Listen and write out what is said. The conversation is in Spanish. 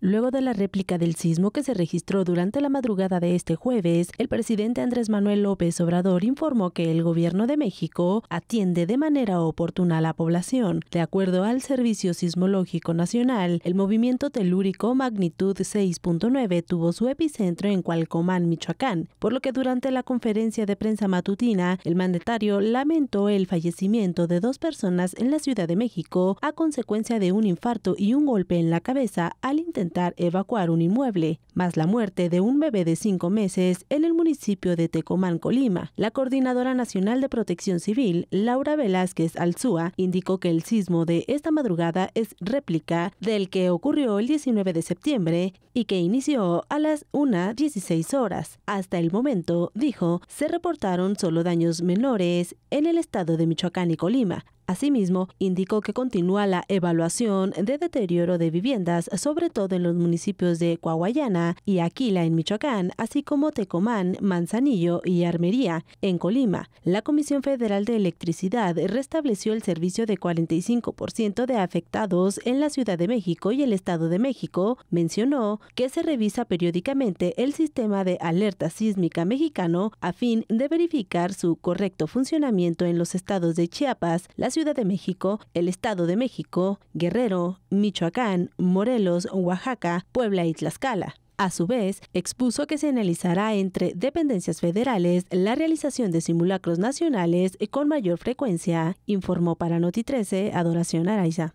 Luego de la réplica del sismo que se registró durante la madrugada de este jueves, el presidente Andrés Manuel López Obrador informó que el gobierno de México atiende de manera oportuna a la población. De acuerdo al Servicio Sismológico Nacional, el movimiento telúrico magnitud 6.9 tuvo su epicentro en Cualcomán, Michoacán, por lo que durante la conferencia de prensa matutina, el mandatario lamentó el fallecimiento de dos personas en la Ciudad de México a consecuencia de un infarto y un golpe en la cabeza al intentar evacuar un inmueble más la muerte de un bebé de cinco meses en el municipio de Tecomán, Colima. La Coordinadora Nacional de Protección Civil, Laura Velázquez Alzúa, indicó que el sismo de esta madrugada es réplica del que ocurrió el 19 de septiembre y que inició a las 1.16 horas. Hasta el momento, dijo, se reportaron solo daños menores en el estado de Michoacán y Colima, Asimismo, indicó que continúa la evaluación de deterioro de viviendas, sobre todo en los municipios de Coahuayana, y Aquila en Michoacán, así como Tecomán, Manzanillo y Armería en Colima. La Comisión Federal de Electricidad restableció el servicio de 45% de afectados en la Ciudad de México y el Estado de México. Mencionó que se revisa periódicamente el sistema de alerta sísmica mexicano a fin de verificar su correcto funcionamiento en los estados de Chiapas, la Ciudad de México, el Estado de México, Guerrero, Michoacán, Morelos, Oaxaca, Puebla y Tlaxcala. A su vez, expuso que se analizará entre dependencias federales la realización de simulacros nacionales con mayor frecuencia, informó para Noti 13 Adoración Araiza.